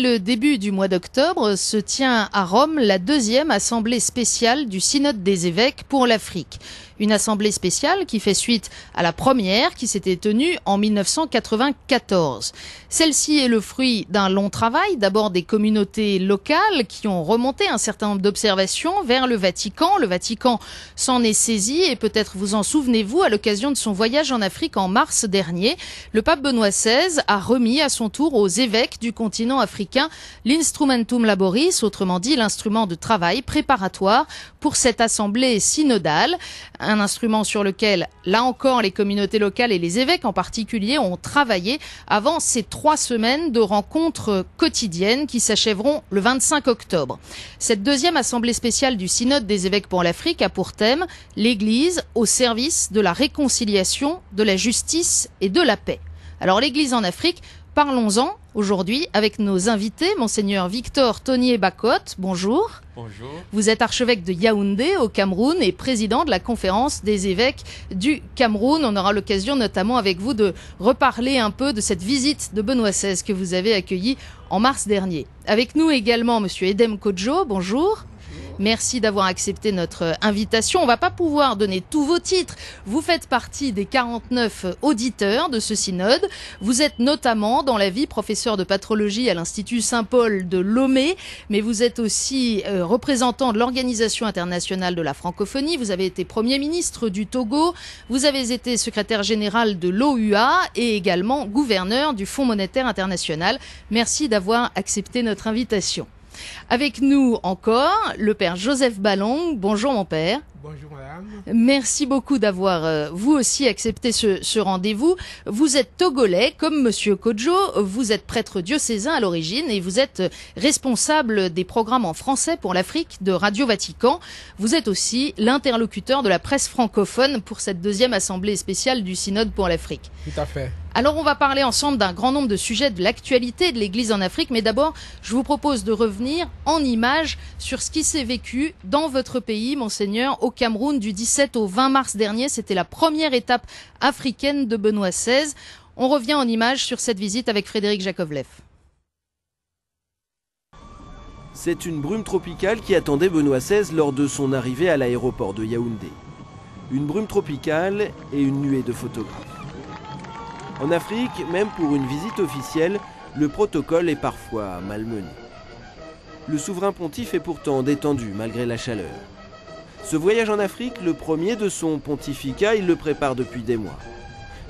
le début du mois d'octobre se tient à Rome la deuxième assemblée spéciale du Synode des évêques pour l'Afrique une assemblée spéciale qui fait suite à la première qui s'était tenue en 1994. Celle-ci est le fruit d'un long travail, d'abord des communautés locales qui ont remonté un certain nombre d'observations vers le Vatican. Le Vatican s'en est saisi et peut-être vous en souvenez-vous à l'occasion de son voyage en Afrique en mars dernier. Le pape Benoît XVI a remis à son tour aux évêques du continent africain l'instrumentum laboris, autrement dit l'instrument de travail préparatoire pour cette assemblée synodale un instrument sur lequel, là encore, les communautés locales et les évêques en particulier ont travaillé avant ces trois semaines de rencontres quotidiennes qui s'achèveront le 25 octobre. Cette deuxième assemblée spéciale du Synode des évêques pour l'Afrique a pour thème l'Église au service de la réconciliation, de la justice et de la paix. Alors l'Église en Afrique, parlons-en Aujourd'hui, avec nos invités, Monseigneur Victor Tonier Bacotte, bonjour. Bonjour. Vous êtes archevêque de Yaoundé au Cameroun et président de la conférence des évêques du Cameroun. On aura l'occasion notamment avec vous de reparler un peu de cette visite de Benoît XVI que vous avez accueillie en mars dernier. Avec nous également Monsieur Edem Kodjo, bonjour. Merci d'avoir accepté notre euh, invitation. On va pas pouvoir donner tous vos titres. Vous faites partie des 49 auditeurs de ce synode. Vous êtes notamment dans la vie professeur de patrologie à l'Institut Saint-Paul de Lomé, mais vous êtes aussi euh, représentant de l'Organisation internationale de la francophonie. Vous avez été Premier ministre du Togo. Vous avez été secrétaire général de l'OUA et également gouverneur du Fonds monétaire international. Merci d'avoir accepté notre invitation. Avec nous encore, le père Joseph Ballon. Bonjour mon père. Bonjour madame. Merci beaucoup d'avoir euh, vous aussi accepté ce, rendez-vous. Vous êtes togolais comme monsieur Kojo, vous êtes prêtre diocésain à l'origine et vous êtes responsable des programmes en français pour l'Afrique de Radio Vatican. Vous êtes aussi l'interlocuteur de la presse francophone pour cette deuxième assemblée spéciale du Synode pour l'Afrique. Tout à fait. Alors on va parler ensemble d'un grand nombre de sujets de l'actualité de l'Église en Afrique, mais d'abord je vous propose de revenir en image sur ce qui s'est vécu dans votre pays, monseigneur, au Cameroun du 17 au 20 mars dernier. C'était la première étape africaine de Benoît XVI. On revient en image sur cette visite avec Frédéric Jakovlev. C'est une brume tropicale qui attendait Benoît XVI lors de son arrivée à l'aéroport de Yaoundé. Une brume tropicale et une nuée de photographes. En Afrique, même pour une visite officielle, le protocole est parfois malmené. Le souverain pontife est pourtant détendu malgré la chaleur. Ce voyage en Afrique, le premier de son pontificat, il le prépare depuis des mois.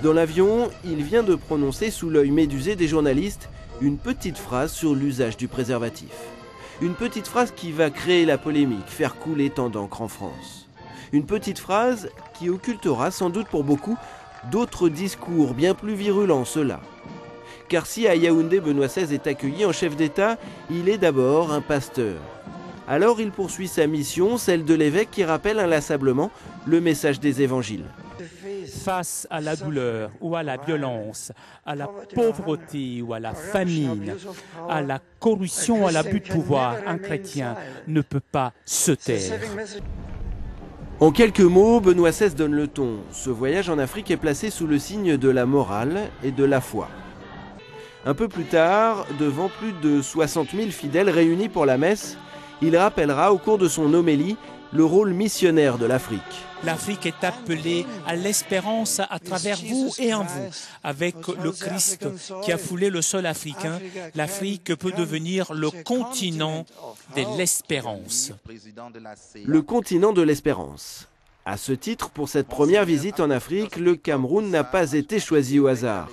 Dans l'avion, il vient de prononcer sous l'œil médusé des journalistes une petite phrase sur l'usage du préservatif. Une petite phrase qui va créer la polémique, faire couler tant d'encre en France. Une petite phrase qui occultera sans doute pour beaucoup d'autres discours bien plus virulents ceux-là. Car si à Yaoundé Benoît XVI est accueilli en chef d'État, il est d'abord un pasteur. Alors il poursuit sa mission, celle de l'évêque qui rappelle inlassablement le message des évangiles. Face à la douleur ou à la violence, à la pauvreté ou à la famine, à la corruption, à l'abus de pouvoir, un chrétien ne peut pas se taire. En quelques mots, Benoît XVI donne le ton. Ce voyage en Afrique est placé sous le signe de la morale et de la foi. Un peu plus tard, devant plus de 60 000 fidèles réunis pour la messe, il rappellera au cours de son homélie le rôle missionnaire de l'Afrique l'Afrique est appelée à l'espérance à travers vous et en vous. Avec le Christ qui a foulé le sol africain, l'Afrique peut devenir le continent de l'espérance. Le continent de l'espérance. À ce titre, pour cette première visite en Afrique, le Cameroun n'a pas été choisi au hasard.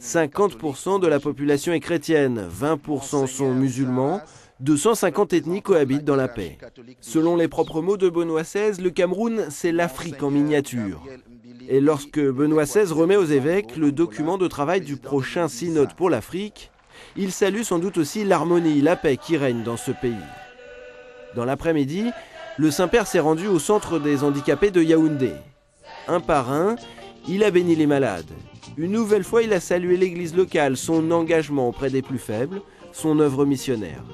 50% de la population est chrétienne, 20% sont musulmans, 250 ethnies cohabitent dans la paix. Selon les propres mots de Benoît XVI, le Cameroun, c'est l'Afrique en miniature. Et lorsque Benoît XVI remet aux évêques le document de travail du prochain synode pour l'Afrique, il salue sans doute aussi l'harmonie, la paix qui règne dans ce pays. Dans l'après-midi, le Saint-Père s'est rendu au centre des handicapés de Yaoundé. Un par un, il a béni les malades. Une nouvelle fois, il a salué l'église locale, son engagement auprès des plus faibles, son œuvre missionnaire.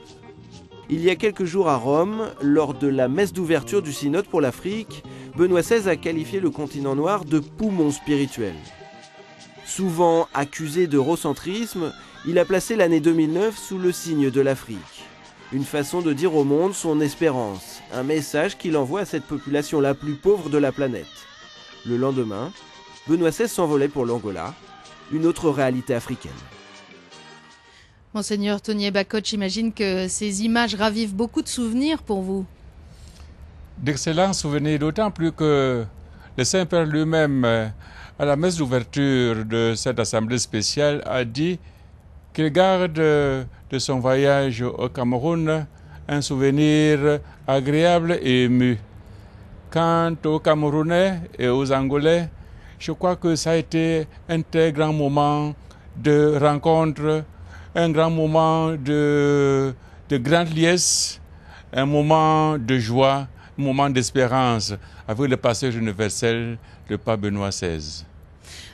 Il y a quelques jours à Rome, lors de la messe d'ouverture du synode pour l'Afrique, Benoît XVI a qualifié le continent noir de poumon spirituel. Souvent accusé d'eurocentrisme, il a placé l'année 2009 sous le signe de l'Afrique. Une façon de dire au monde son espérance, un message qu'il envoie à cette population la plus pauvre de la planète. Le lendemain, Benoît XVI s'envolait pour l'Angola, une autre réalité africaine. Monseigneur Tony Bacotch j'imagine que ces images ravivent beaucoup de souvenirs pour vous. D'excellents souvenirs, d'autant plus que le Saint-Père lui-même, à la messe d'ouverture de cette assemblée spéciale, a dit qu'il garde de son voyage au Cameroun un souvenir agréable et ému. Quant aux Camerounais et aux Angolais, je crois que ça a été un très grand moment de rencontre un grand moment de, grande liesse, un moment de joie, un moment d'espérance avec le passage universel, de pape Benoît XVI.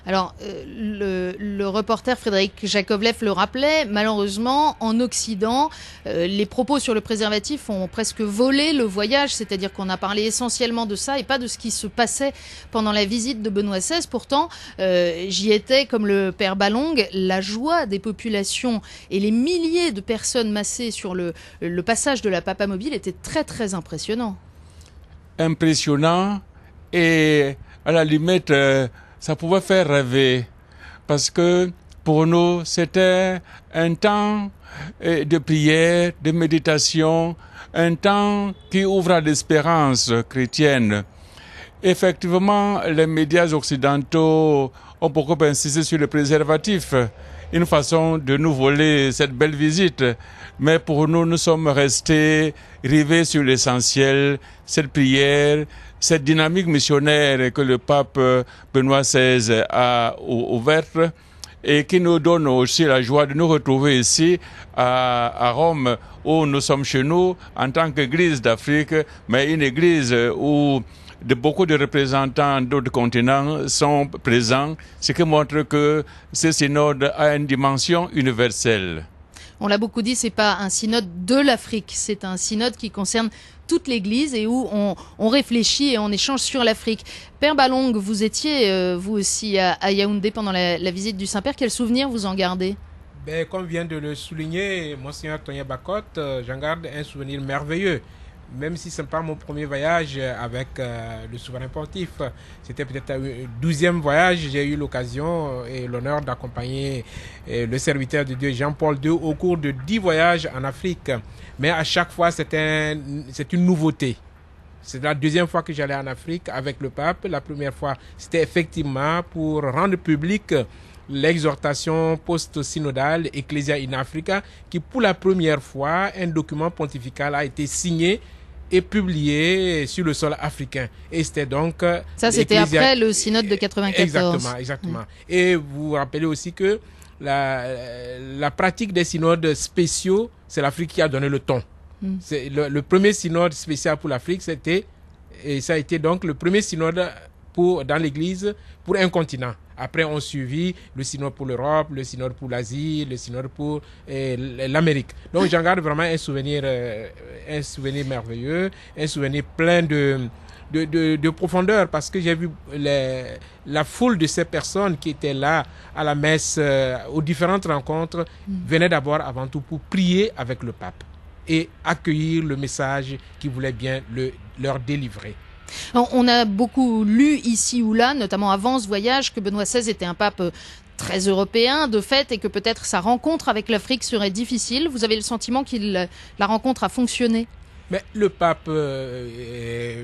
Alors, euh, le, reporter Frédéric Jakovlev le rappelait, malheureusement, en Occident, euh, les propos sur le préservatif ont presque volé le voyage, c'est-à-dire qu'on a parlé essentiellement de ça et pas de ce qui se passait pendant la visite de Benoît XVI. Pourtant, euh, j'y étais, comme le père Ballong, la joie des populations et les milliers de personnes massées sur le, le passage de la Papa Mobile était très très impressionnant. Impressionnant et à la limite ça pouvait faire rêver parce que pour nous, c'était un temps eh, de prière, de méditation, un temps qui ouvre à l'espérance chrétienne. Effectivement, les médias occidentaux ont beaucoup insisté sur le préservatif, une façon de nous voler cette belle visite. Mais pour nous, nous sommes restés rivés sur l'essentiel, cette prière, cette dynamique missionnaire que le pape euh, Benoît XVI a ouverte et qui nous donne aussi la joie de nous retrouver ici à, Rome où nous sommes chez nous en tant qu'Église d'Afrique, mais une Église où de beaucoup de représentants d'autres continents sont présents, ce qui montre que ce synode a une dimension universelle. On l'a beaucoup dit, c'est pas un synode de l'Afrique, c'est un synode qui concerne toute l'Église et où on, réfléchit et on échange sur l'Afrique. Père Balong, vous étiez euh, vous aussi à, Yaoundé pendant la, visite du Saint-Père. Quels souvenirs vous en gardez ben, Comme vient de le souligner Monseigneur Tonya Bakot, euh, j'en garde un souvenir merveilleux même si ce n'est pas mon premier voyage euh, avec euh, le souverain portif, c'était peut-être un douzième voyage, j'ai eu l'occasion euh, et l'honneur d'accompagner le serviteur de Dieu Jean-Paul II au cours de dix voyages en Afrique. Mais à chaque fois, c'est un, une nouveauté. C'est la deuxième fois que j'allais en Afrique avec le pape. La première fois, c'était effectivement pour rendre public l'exhortation post-synodale Ecclesia in Africa, qui pour la première fois, un document pontifical a été signé et publié sur le sol africain. Et c'était donc... Euh, ça, c'était après le synode de 94. Exactement, mm. exactement. Et vous vous rappelez aussi que la, la pratique des synodes spéciaux, c'est l'Afrique qui a donné le ton. Mm. C'est le, le, premier synode spécial pour l'Afrique, c'était... Et ça a été donc le premier synode pour, dans l'Église pour un continent. Après, on suivit le synode pour l'Europe, le synode pour l'Asie, le synode pour eh, l'Amérique. Donc, j'en garde vraiment un souvenir, euh, un souvenir merveilleux, un souvenir plein de, de, profondeur parce que j'ai vu la foule de ces personnes qui étaient là à la messe, euh, aux différentes rencontres, mm. venaient d'abord avant tout pour prier avec le pape et accueillir le message qui voulait bien le, leur délivrer. On a beaucoup lu ici ou là, notamment avant ce voyage, que Benoît XVI était un pape euh, très européen de fait et que peut-être sa rencontre avec l'Afrique serait difficile. Vous avez le sentiment qu'il euh, la rencontre a fonctionné mais le pape, euh,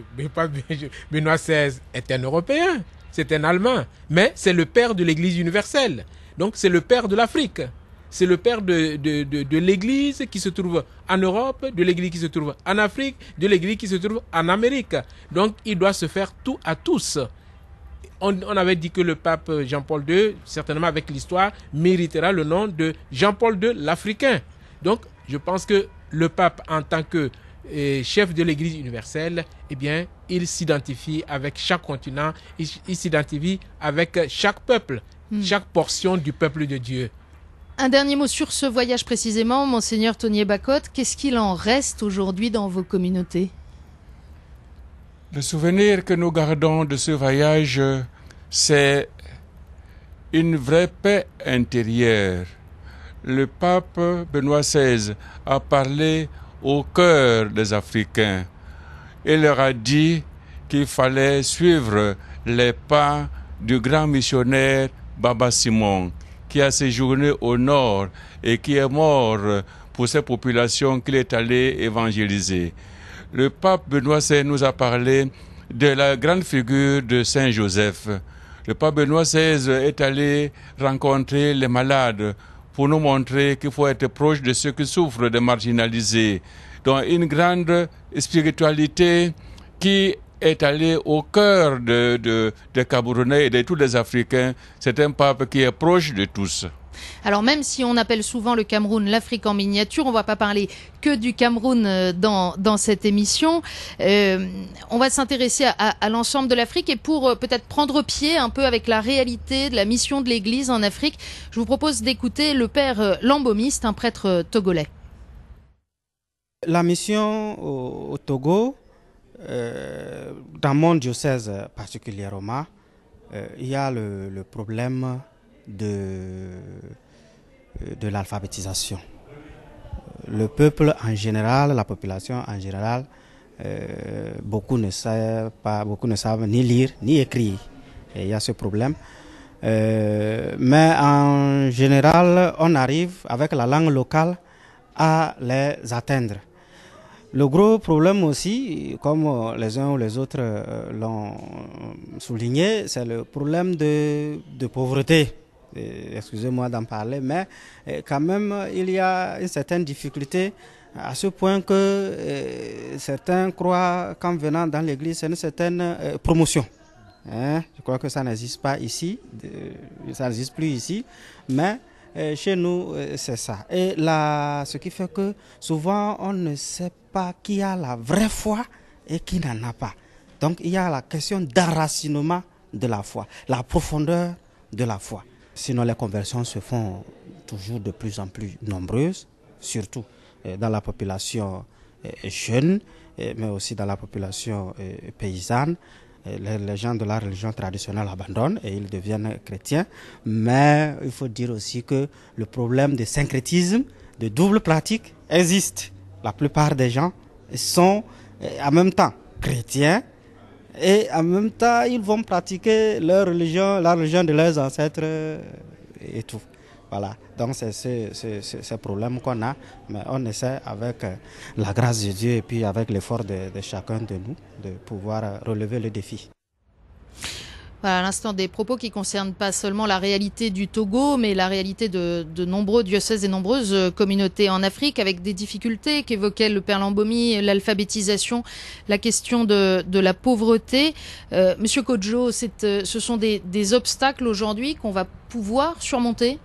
Benoît XVI est un Européen, c'est un Allemand, mais c'est le père de l'Église universelle, donc c'est le père de l'Afrique c'est le père de, de, l'Église qui se trouve en Europe, de l'Église qui se trouve en Afrique, de l'Église qui se trouve en Amérique. Donc il doit se faire tout à tous. On, avait dit que le pape Jean-Paul II, certainement avec l'histoire, méritera le nom de Jean-Paul II l'Africain. Donc je pense que le pape en tant que eh, chef de l'Église universelle, eh bien, il s'identifie avec chaque continent, il, s'identifie avec chaque peuple, hmm. chaque portion du peuple de Dieu. Un dernier mot sur ce voyage précisément, Monseigneur Tony Bacot, Qu'est-ce qu'il en reste aujourd'hui dans vos communautés Le souvenir que nous gardons de ce voyage, c'est une vraie paix intérieure. Le pape Benoît XVI a parlé au cœur des Africains et leur a dit qu'il fallait suivre les pas du grand missionnaire Baba Simon qui a séjourné au nord et qui est mort pour cette population qu'il est allé évangéliser. Le pape Benoît XVI nous a parlé de la grande figure de Saint Joseph. Le pape Benoît XVI est allé rencontrer les malades pour nous montrer qu'il faut être proche de ceux qui souffrent de marginalisés. Dans une grande spiritualité qui est allé au cœur des Camerounais et de tous les Africains. C'est un pape qui est proche de tous. Alors même si on appelle souvent le Cameroun l'Afrique en miniature, on ne va pas parler que du Cameroun euh, dans, cette émission. Euh, on va s'intéresser à, l'ensemble de l'Afrique et pour euh, peut-être prendre pied un peu avec la réalité de la mission de l'Église en Afrique, je vous propose d'écouter le père Lambomiste, un prêtre togolais. La mission au Togo, euh, dans mon diocèse particulièrement, euh, il y a le, problème de, de l'alphabétisation. Le peuple en général, la population en général, euh, beaucoup ne savent pas, beaucoup ne savent ni lire ni écrire. il y a ce problème. mais en général, on arrive avec la langue locale à les atteindre. Le gros problème aussi, comme euh, les uns ou les autres euh, l'ont euh, souligné, c'est le problème de, de pauvreté. Excusez-moi d'en parler, mais quand même, il y a une certaine difficulté à ce point que certains croient qu'en venant dans l'église, c'est une certaine promotion. Hein, je crois que ça n'existe pas ici, ça n'existe plus ici, mais euh, chez nous, euh, c'est ça. Et là, ce qui fait que souvent, on ne sait pas qui a la vraie foi et qui n'en a pas. Donc, il y a la question d'enracinement de la foi, la profondeur de la foi. Sinon, les conversions se font toujours de plus en plus nombreuses, surtout euh, dans la population jeune, mais aussi dans la population paysanne les, gens de la religion traditionnelle abandonnent et ils deviennent chrétiens. Mais il faut dire aussi que le problème de syncrétisme, de double pratique, existe. La plupart des gens sont eh, en même temps chrétiens et en même temps ils vont pratiquer leur religion, la religion de leurs ancêtres et tout. Voilà, donc c'est ce, problème qu'on a, mais on essaie avec euh, la grâce de Dieu et puis avec l'effort de, chacun de nous de pouvoir euh, relever le défi. Voilà, à l'instant, des propos qui concernent pas seulement la réalité du Togo, mais la réalité de, nombreux diocèses et nombreuses euh, communautés en Afrique, avec des difficultés qu'évoquait le père Lambomi, l'alphabétisation, la question de, la pauvreté. Monsieur Kojo, ce sont des, des obstacles aujourd'hui qu'on va pouvoir surmonter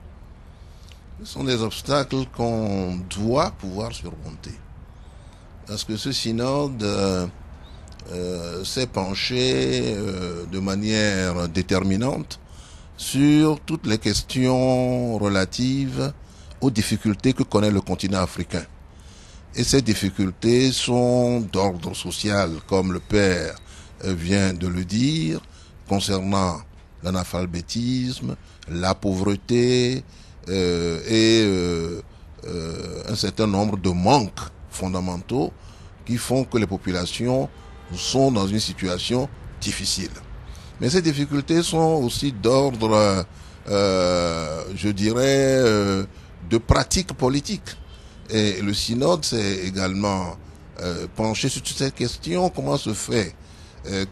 ce sont des obstacles qu'on doit pouvoir surmonter. Parce que ce synode euh, euh, s'est penché euh, de manière déterminante sur toutes les questions relatives aux difficultés que connaît le continent africain. Et ces difficultés sont d'ordre social, comme le père vient de le dire, concernant l'analphabétisme, la pauvreté, euh, et euh, euh, un certain nombre de manques fondamentaux qui font que les populations sont dans une situation difficile. Mais ces difficultés sont aussi d'ordre, je dirais, de pratique politique. Et le synode s'est également penché sur toutes cette question. Comment se fait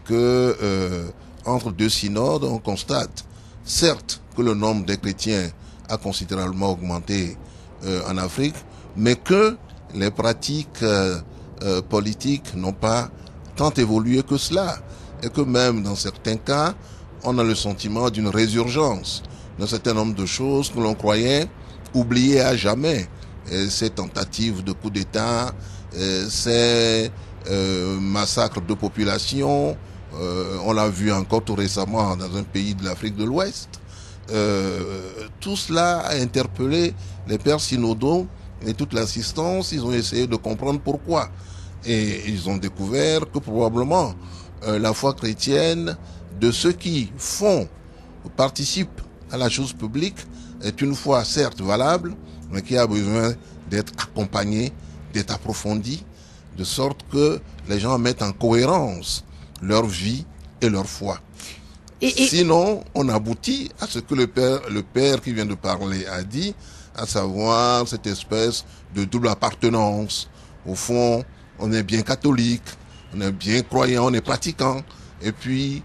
que entre deux synodes, on constate, certes, que le nombre des chrétiens a considérablement augmenté euh, en Afrique, mais que les pratiques euh, euh, politiques n'ont pas tant évolué que cela, et que même dans certains cas, on a le sentiment d'une résurgence d'un certain nombre de choses que l'on croyait oubliées à jamais. Et ces tentatives de coup d'État, ces massacres de population, on l'a vu encore tout récemment dans un pays de l'Afrique de l'Ouest. Euh, tout cela a interpellé les pères synodaux et toute l'assistance. Ils ont essayé de comprendre pourquoi. Et ils ont découvert que probablement euh, la foi chrétienne de ceux qui font, participent à la chose publique, est une foi certes valable, mais qui a besoin d'être accompagnée, d'être approfondie, de sorte que les gens mettent en cohérence leur vie et leur foi. Sinon, on aboutit à ce que le père, le père qui vient de parler a dit, à savoir cette espèce de double appartenance. Au fond, on est bien catholique, on est bien croyant, on est pratiquant. Et puis,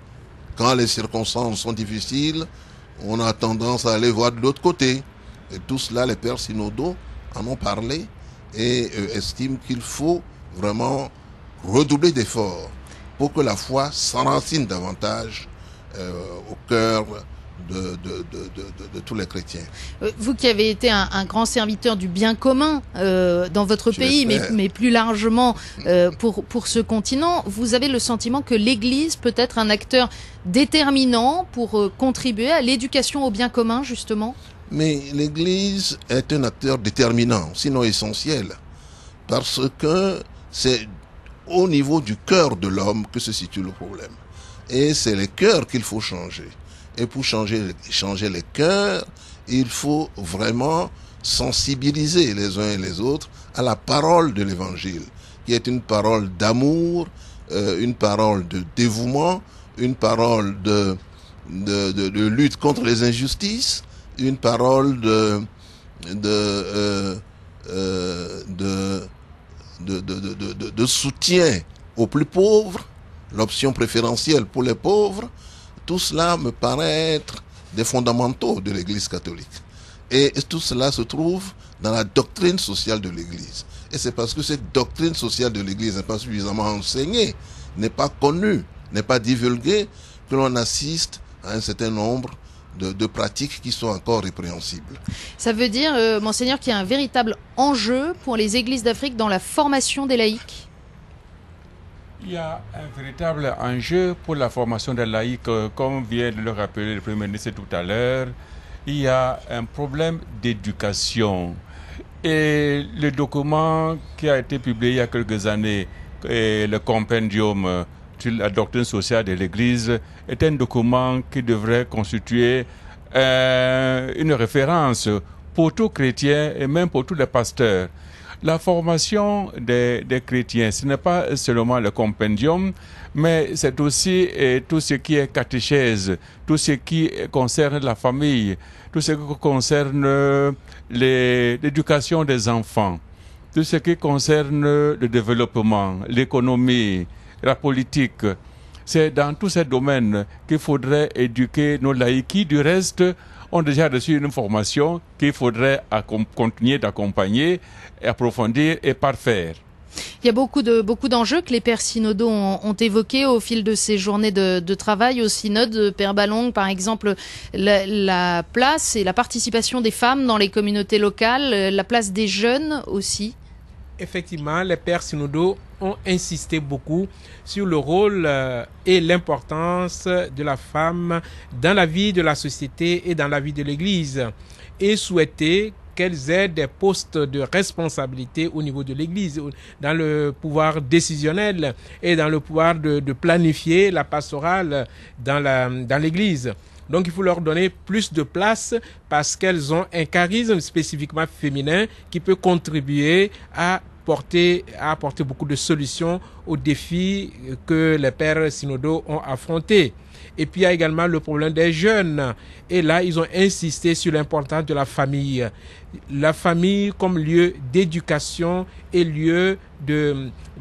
quand les circonstances sont difficiles, on a tendance à aller voir de l'autre côté. Et tout cela, les pères synodaux en ont parlé et euh, estiment qu'il faut vraiment redoubler d'efforts pour que la foi s'enracine davantage euh, au cœur de, tous les chrétiens. Euh, vous qui avez été un, grand serviteur du bien commun euh, dans votre pays, mais, plus largement pour, pour ce continent, vous avez le sentiment que l'Église peut être un acteur déterminant pour contribuer à l'éducation au bien commun, justement Mais l'Église est un acteur déterminant, sinon essentiel, parce que c'est au niveau du cœur de l'homme que se situe le problème. Et c'est les cœur qu'il faut changer. Et pour changer, changer cœurs, il faut vraiment sensibiliser les uns et les autres à la parole de l'Évangile, qui est une parole d'amour, euh, une parole de dévouement, une parole de, de, lutte contre les injustices, une parole de, euh, euh, soutien aux plus pauvres, l'option préférentielle pour les pauvres, tout cela me paraît être des fondamentaux de l'Église catholique. Et tout cela se trouve dans la doctrine sociale de l'Église. Et c'est parce que cette doctrine sociale de l'Église n'est pas suffisamment enseignée, n'est pas connue, n'est pas divulguée, que l'on assiste à un certain nombre de, pratiques qui sont encore répréhensibles. Ça veut dire, euh, monseigneur, qu'il y a un véritable enjeu pour les églises d'Afrique dans la formation des laïcs il y a un véritable enjeu pour la formation des laïcs, euh, comme vient de le rappeler le Premier ministre tout à l'heure. Il y a un problème d'éducation. Et le document qui a été publié il y a quelques années, euh, le compendium euh, sur la doctrine sociale de l'Église, est un document qui devrait constituer une référence pour tout chrétiens et même pour tous les pasteurs la formation des, chrétiens. Ce n'est pas seulement le compendium, mais c'est aussi eh, tout ce qui est catéchèse, tout ce qui concerne la famille, tout ce qui concerne l'éducation des enfants, tout ce qui concerne le développement, l'économie, la politique. C'est dans tous ces domaines qu'il faudrait éduquer nos laïcs. Du reste, ont déjà reçu une formation qu'il faudrait continuer d'accompagner, approfondir et parfaire. Il y a beaucoup de beaucoup d'enjeux que les pères synodaux ont, ont évoqués au fil de ces journées de, travail au synode. Père Ballon, par exemple, la, la, place et la participation des femmes dans les communautés locales, la place des jeunes aussi effectivement, les pères synodaux ont insisté beaucoup sur le rôle euh, et l'importance de la femme dans la vie de la société et dans la vie de l'Église et souhaité qu'elles aient des postes de responsabilité au niveau de l'Église, dans le pouvoir décisionnel et dans le pouvoir de, planifier la pastorale dans l'Église. donc il faut leur donner plus de place parce qu'elles ont un charisme spécifiquement féminin qui peut contribuer à porté, a apporté beaucoup de solutions aux défis euh, que les pères synodaux ont affrontés. Et puis il y a également le problème des jeunes. Et là, ils ont insisté sur l'importance de la famille. La famille comme lieu d'éducation et lieu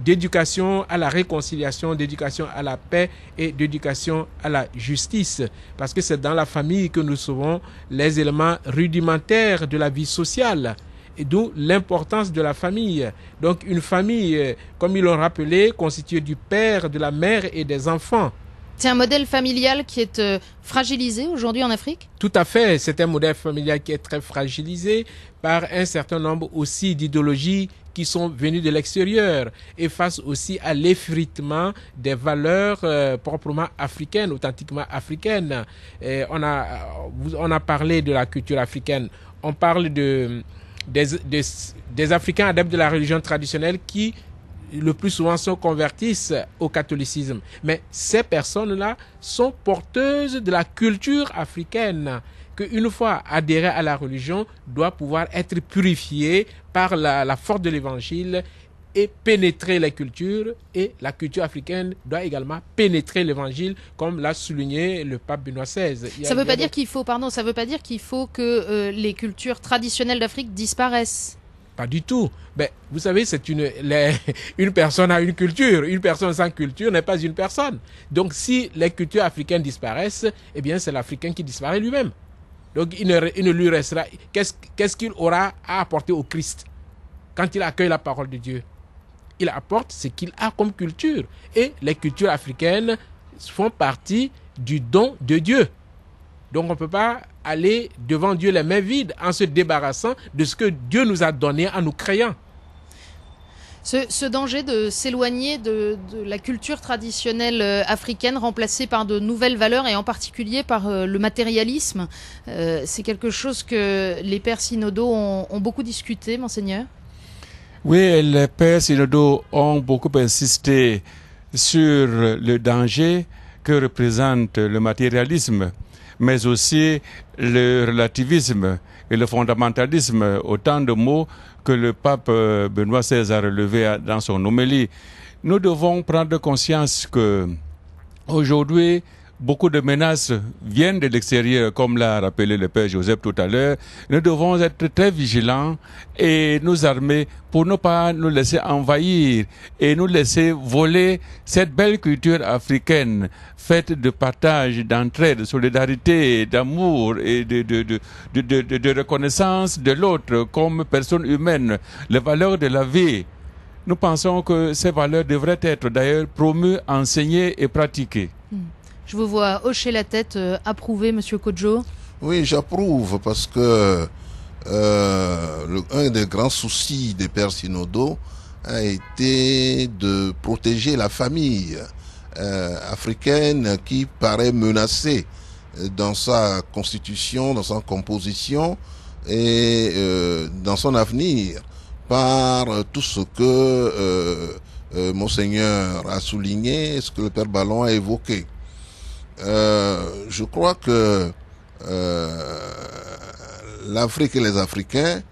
d'éducation à la réconciliation, d'éducation à la paix et d'éducation à la justice. Parce que c'est dans la famille que nous sauvons les éléments rudimentaires de la vie sociale d'où l'importance de la famille. Donc une famille, euh, comme ils l'ont rappelé, constituée du père, de la mère et des enfants. C'est un modèle familial qui est euh, fragilisé aujourd'hui en Afrique Tout à fait, c'est un modèle familial qui est très fragilisé par un certain nombre aussi d'idéologies qui sont venues de l'extérieur et face aussi à l'effritement des valeurs euh, proprement africaines, authentiquement africaines. on a parlé de la culture africaine, on parle de des, Africains adeptes de la religion traditionnelle qui le plus souvent se convertissent au catholicisme. Mais ces personnes-là sont porteuses de la culture africaine une fois adhérées à la religion, doit pouvoir être purifiée par la force de l'évangile et pénétrer les cultures et la culture africaine doit également pénétrer l'évangile comme l'a souligné le pape Benoît XVI. ça ne veut pas dire qu'il faut pardon, ça veut pas dire qu'il faut que euh, les cultures traditionnelles d'Afrique disparaissent. Pas du tout. Mais ben, vous savez, c'est une une personne a une culture, une personne sans culture n'est pas une personne. Donc si les cultures africaines disparaissent, eh bien c'est l'africain qui disparaît lui-même. Donc il ne, il ne lui restera qu'est-ce qu'il aura à apporter au Christ quand il accueille la parole de Dieu il apporte ce qu'il a comme culture. Et les cultures africaines font partie du don de Dieu. Donc on ne peut pas aller devant Dieu les mains vides en se débarrassant de ce que Dieu nous a donné en nous créant. Ce, danger de s'éloigner de, la culture traditionnelle euh, africaine remplacée par de nouvelles valeurs et en particulier par euh, le matérialisme, euh, c'est quelque chose que les pères synodaux ont beaucoup discuté, monseigneur oui, les pères synodaux ont beaucoup insisté sur le danger que représente le matérialisme, mais aussi le relativisme et le fondamentalisme, autant de mots que le pape Benoît XVI a relevé dans son homélie. Nous devons prendre conscience que aujourd'hui, beaucoup de menaces viennent de l'extérieur, comme l'a rappelé le père Joseph tout à l'heure, nous devons être très vigilants et nous armer pour ne pas nous laisser envahir et nous laisser voler cette belle culture africaine faite de partage, d'entraide, de solidarité, d'amour et de, reconnaissance de l'autre comme personne humaine, les valeurs de la vie. Nous pensons que ces valeurs devraient être d'ailleurs promues, enseignées et pratiquées. Hmm. Je vous vois hocher la tête, euh, approuver, Monsieur Kojo. Oui, j'approuve parce que euh, un des grands soucis des pères Sinodo a été de protéger la famille euh, africaine qui paraît menacée dans sa constitution, dans sa composition et euh, dans son avenir par tout ce que Monseigneur a souligné, ce que le Père Ballon a évoqué. Euh, je crois que euh, l'Afrique et les Africains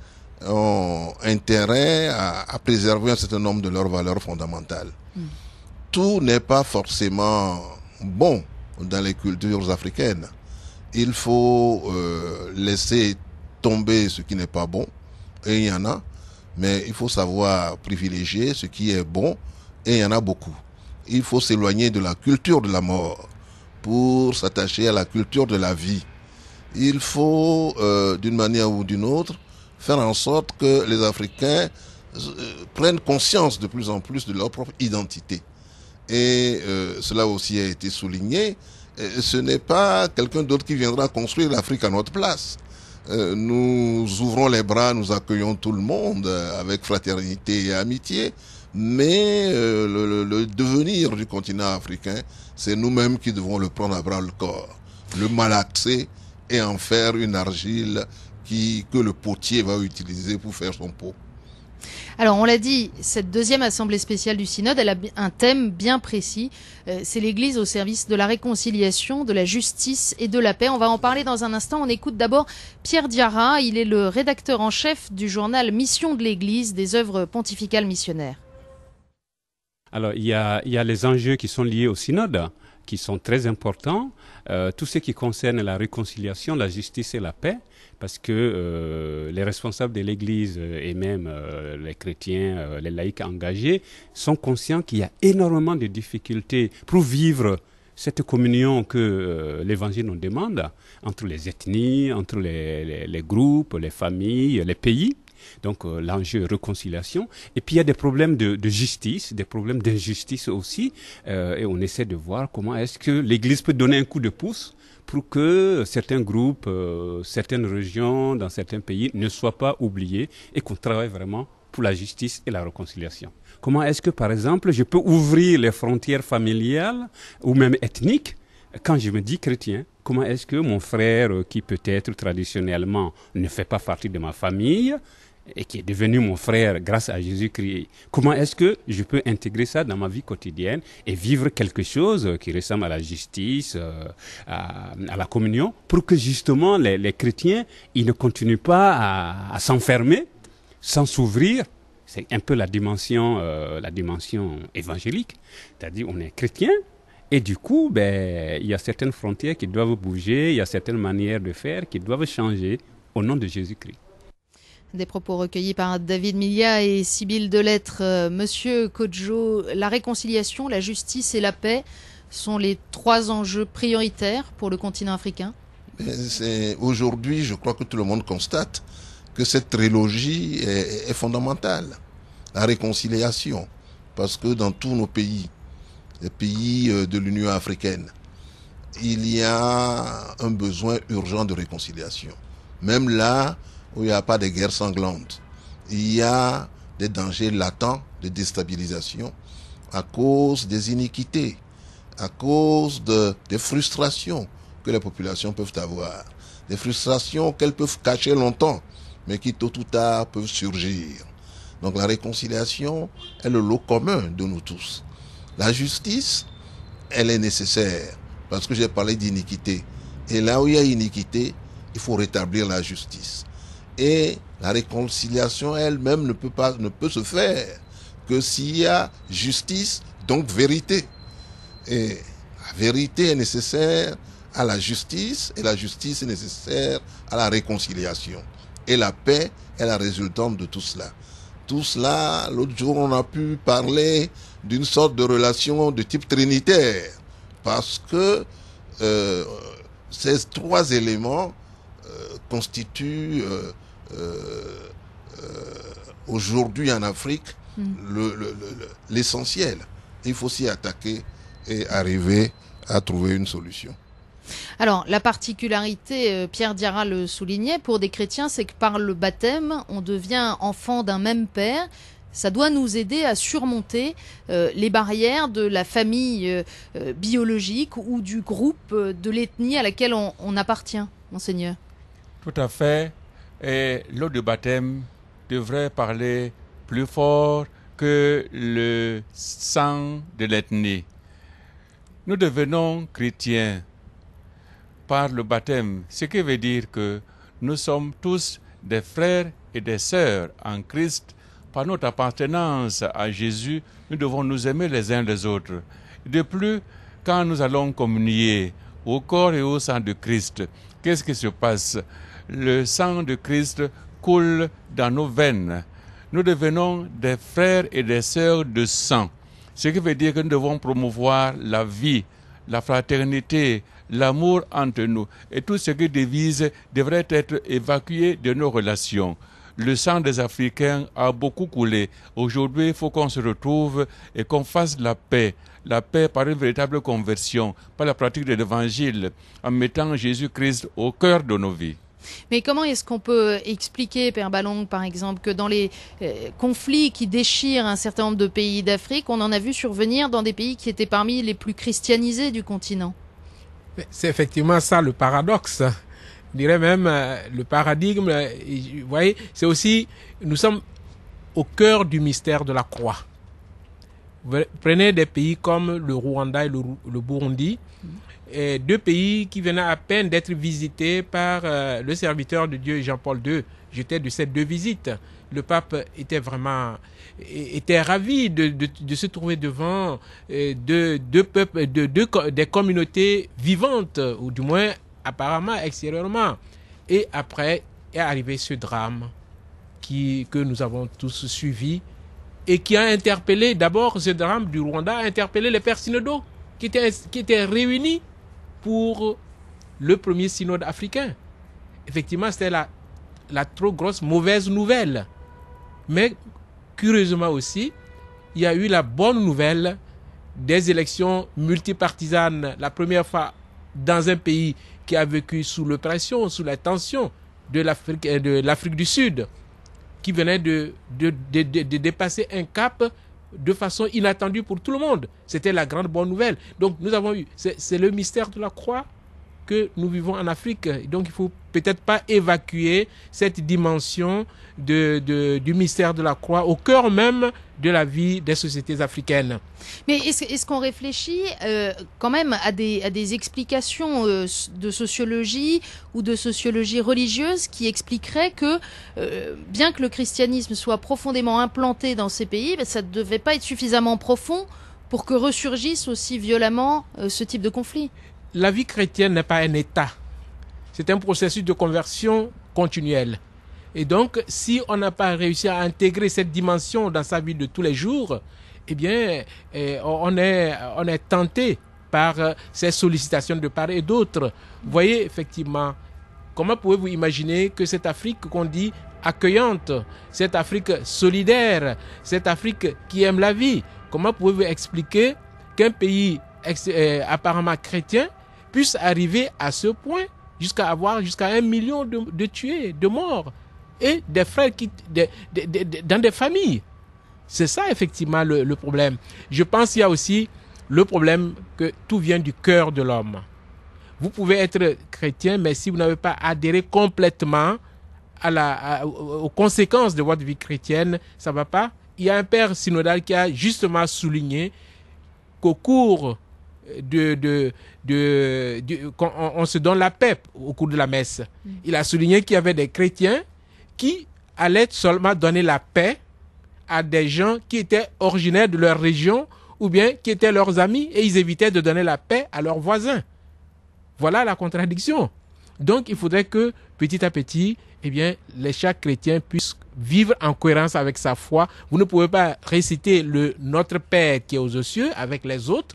ont intérêt à, préserver un certain nombre de leurs valeurs fondamentales. Mm. Tout n'est pas forcément bon dans les cultures africaines. Il faut euh, laisser tomber ce qui n'est pas bon, et il y en a, mais il faut savoir privilégier ce qui est bon, et il y en a beaucoup. Il faut s'éloigner de la culture de la mort pour s'attacher à la culture de la vie. Il faut, euh, d'une manière ou d'une autre, faire en sorte que les Africains euh, prennent conscience de plus en plus de leur propre identité. Et euh, cela aussi a été souligné. Ce n'est pas quelqu'un d'autre qui viendra construire l'Afrique à notre place. nous ouvrons les bras, nous accueillons tout le monde avec fraternité et amitié mais euh, le, devenir du continent africain, c'est nous-mêmes qui devons le prendre à bras le corps, le malaxer et en faire une argile qui, que le potier va utiliser pour faire son pot. Alors on l'a dit, cette deuxième assemblée spéciale du synode, elle a un thème bien précis. Euh, c'est l'Église au service de la réconciliation, de la justice et de la paix. On va en parler dans un instant. On écoute d'abord Pierre Diarra. Il est le rédacteur en chef du journal Mission de l'Église des œuvres pontificales missionnaires. Alors, il y, a, les enjeux qui sont liés au synode, qui sont très importants. Euh, tout ce qui concerne la réconciliation, la justice et la paix, parce que euh, les responsables de l'Église euh, et même les chrétiens, les laïcs engagés, sont conscients qu'il y a énormément de difficultés pour vivre cette communion que l'Évangile nous demande entre les ethnies, entre les, groupes, les familles, les pays. Donc euh, l'enjeu réconciliation. Et puis il y a des problèmes de, justice, des problèmes d'injustice aussi. Euh, et on essaie de voir comment est-ce que l'Église peut donner un coup de pouce pour que certains groupes, euh, certaines régions, dans certains pays ne soient pas oubliés et qu'on travaille vraiment pour la justice et la réconciliation. Comment est-ce que, par exemple, je peux ouvrir les frontières familiales ou même ethniques quand je me dis chrétien, comment est-ce que mon frère, euh, qui peut-être traditionnellement ne fait pas partie de ma famille, et qui est devenu mon frère grâce à Jésus-Christ. Comment est-ce que je peux intégrer ça dans ma vie quotidienne et vivre quelque chose qui ressemble à la justice, euh, à, la communion, pour que justement les, chrétiens, ils ne continuent pas à, s'enfermer, sans s'ouvrir. C'est un peu la dimension, euh, la dimension évangélique. C'est-à-dire, on est chrétien, et du coup, ben, il y a certaines frontières qui doivent bouger, il y a certaines manières de faire qui doivent changer au nom de Jésus-Christ. Des propos recueillis par David Milia et Sybille Delettre. Euh, Monsieur Kodjo, la réconciliation, la justice et la paix sont les trois enjeux prioritaires pour le continent africain euh, Aujourd'hui, je crois que tout le monde constate que cette trilogie est, est fondamentale. La réconciliation, parce que dans tous nos pays, les pays euh, de l'Union africaine, il y a un besoin urgent de réconciliation. Même là, où il n'y a pas de guerre sanglante. Il y a des dangers latents de déstabilisation à cause des iniquités, à cause de, des frustrations que les populations peuvent avoir, des frustrations qu'elles peuvent cacher longtemps, mais qui tôt ou tard peuvent surgir. Donc la réconciliation est le lot commun de nous tous. La justice, elle est nécessaire, parce que j'ai parlé d'iniquité. Et là où il y a iniquité, il faut rétablir la justice. Et la réconciliation elle-même ne peut pas, ne peut se faire que s'il y a justice, donc vérité. Et la vérité est nécessaire à la justice et la justice est nécessaire à la réconciliation. Et la paix est la résultante de tout cela. Tout cela, l'autre jour, on a pu parler d'une sorte de relation de type trinitaire, parce que euh, ces trois éléments euh, constituent euh, euh, euh, aujourd'hui en Afrique hmm. l'essentiel. Il faut s'y attaquer et arriver à trouver une solution. Alors, la particularité, euh, Pierre Diarra le soulignait, pour des chrétiens, c'est que par le baptême, on devient enfant d'un même père. Ça doit nous aider à surmonter les barrières de la famille biologique ou du groupe de l'ethnie à laquelle on appartient, monseigneur. Tout à fait. Et l'eau du baptême devrait parler plus fort que le sang de l'ethnie. Nous devenons chrétiens par le baptême, ce qui veut dire que nous sommes tous des frères et des sœurs en Christ. Par notre appartenance à Jésus, nous devons nous aimer les uns les autres. De plus, quand nous allons communier au corps et au sang de Christ, qu'est-ce qui se passe le sang de Christ coule dans nos veines. Nous devenons des frères et des sœurs de sang. Ce qui veut dire que nous devons promouvoir la vie, la fraternité, l'amour entre nous. Et tout ce qui divise devrait être évacué de nos relations. Le sang des Africains a beaucoup coulé. Aujourd'hui, il faut qu'on se retrouve et qu'on fasse la paix. La paix par une véritable conversion, par la pratique de l'Évangile, en mettant Jésus-Christ au cœur de nos vies. Mais comment est-ce qu'on peut expliquer, Père Ballon, par exemple, que dans les euh, conflits qui déchirent un certain nombre de pays d'Afrique, on en a vu survenir dans des pays qui étaient parmi les plus christianisés du continent C'est effectivement ça le paradoxe. Je dirais même euh, le paradigme, euh, vous voyez, c'est aussi, nous sommes au cœur du mystère de la croix. prenez des pays comme le Rwanda et le, Burundi. Mm deux pays qui venaient à peine d'être visités par euh, le serviteur de Dieu Jean-Paul II. J'étais de ces deux visites. Le pape était vraiment était ravi de, se trouver devant euh, deux peuples, de, des communautés vivantes, ou du moins apparemment extérieurement. Et après est arrivé ce drame qui, que nous avons tous suivi et qui a interpellé d'abord ce drame du Rwanda, a interpellé les pères synodaux qui qui étaient réunis pour le premier synode africain. Effectivement, c'était la, trop grosse mauvaise nouvelle. Mais curieusement aussi, il y a eu la bonne nouvelle des élections multipartisanes, la première fois dans un pays qui a vécu sous l'oppression, sous la tension de l'Afrique, euh, de l'Afrique du Sud, qui venait de, de dépasser un cap de façon inattendue pour tout le monde. C'était la grande bonne nouvelle. Donc nous avons eu, c'est le mystère de la croix que nous vivons en Afrique. Donc il ne faut peut-être pas évacuer cette dimension de, du mystère de la croix au cœur même de la vie des sociétés africaines. Mais est-ce qu'on réfléchit euh, quand même à des, explications euh, de sociologie ou de sociologie religieuse qui expliqueraient que euh, bien que le christianisme soit profondément implanté dans ces pays, ben, ça ne devait pas être suffisamment profond pour que ressurgisse aussi violemment ce type de conflit la vie chrétienne n'est pas un état. C'est un processus de conversion continuelle. Et donc, si on n'a pas réussi à intégrer cette dimension dans sa vie de tous les jours, eh bien, eh, on est, on est tenté par euh, ces sollicitations de part et d'autre. Vous voyez, effectivement, comment pouvez-vous imaginer que cette Afrique qu'on dit accueillante, cette Afrique solidaire, cette Afrique qui aime la vie, comment pouvez-vous expliquer qu'un pays euh, apparemment chrétien puisse arriver à ce point, jusqu'à avoir jusqu'à un million de, tués, de morts, et des frères qui, dans des familles. C'est ça effectivement le, problème. Je pense qu'il y a aussi le problème que tout vient du cœur de l'homme. Vous pouvez être chrétien, mais si vous n'avez pas adhéré complètement à la, aux conséquences de votre vie chrétienne, ça va pas. Il y a un père synodal qui a justement souligné qu'au cours de, de, on, se donne la paix au cours de la messe. Mm. Il a souligné qu'il y avait des chrétiens qui allaient seulement donner la paix à des gens qui étaient originaires de leur région ou bien qui étaient leurs amis et ils évitaient de donner la paix à leurs voisins. Voilà la contradiction. Donc il faudrait que petit à petit, eh bien, les chaque chrétien puisse vivre en cohérence avec sa foi. Vous ne pouvez pas réciter le Notre Père qui est aux cieux avec les autres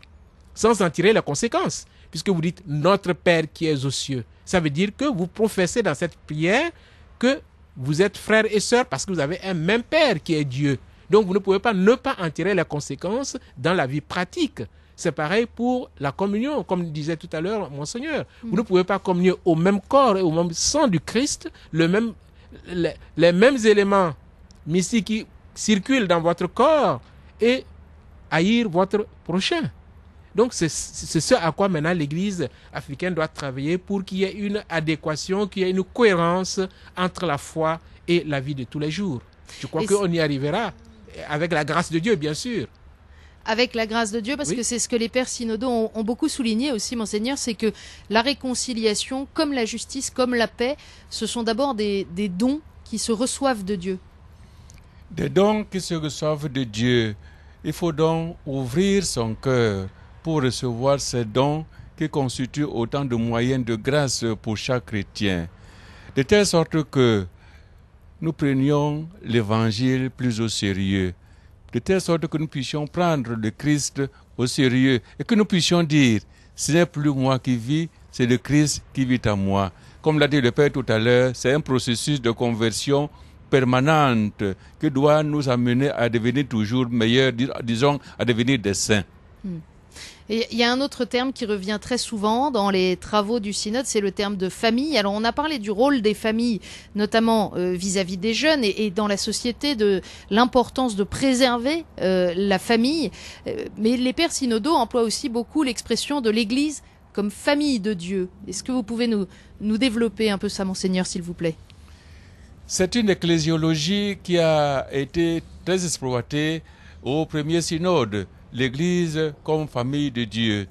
sans en tirer les conséquences. Puisque vous dites notre Père qui est aux cieux. Ça veut dire que vous professez dans cette prière que vous êtes frère et sœurs parce que vous avez un même Père qui est Dieu. Donc vous ne pouvez pas ne pas en tirer les conséquences dans la vie pratique. C'est pareil pour la communion, comme disait tout à l'heure Monseigneur. Vous ne pouvez pas communier au même corps et au même sang du Christ, le même, les, les mêmes éléments mystiques qui circulent dans votre corps et haïr votre prochain. Donc c'est ce à quoi maintenant l'Église africaine doit travailler pour qu'il y ait une adéquation, qu'il y ait une cohérence entre la foi et la vie de tous les jours. Je crois qu'on y arrivera, euh, avec la grâce de Dieu, bien sûr avec la grâce de Dieu, parce que c'est ce que les pères synodaux ont, beaucoup souligné aussi, monseigneur, c'est que la réconciliation, comme la justice, comme la paix, ce sont d'abord des, dons qui se reçoivent de Dieu. Des dons qui se reçoivent de Dieu. Il faut donc ouvrir son cœur pour recevoir ces dons qui constituent autant de moyens de grâce pour chaque chrétien. De telle sorte que nous prenions l'évangile plus au sérieux, de telle sorte que nous puissions prendre le Christ au sérieux et que nous puissions dire, ce n'est plus moi qui vis, c'est le Christ qui vit en moi. Comme l'a dit le Père tout à l'heure, c'est un processus de conversion permanente qui doit nous amener à devenir toujours meilleurs, disons, à devenir des saints. Hmm il y a un autre terme qui revient très souvent dans les travaux du synode, c'est le terme de famille. Alors on a parlé du rôle des familles, notamment euh, vis-à-vis des jeunes et, dans la société, de l'importance de préserver euh, la famille. Euh, mais les pères synodaux emploient aussi beaucoup l'expression de l'Église comme famille de Dieu. Est-ce que vous pouvez nous, nous développer un peu ça, monseigneur, s'il vous plaît C'est une ecclésiologie qui a été très exploitée au premier synode l'Église comme famille de Dieu.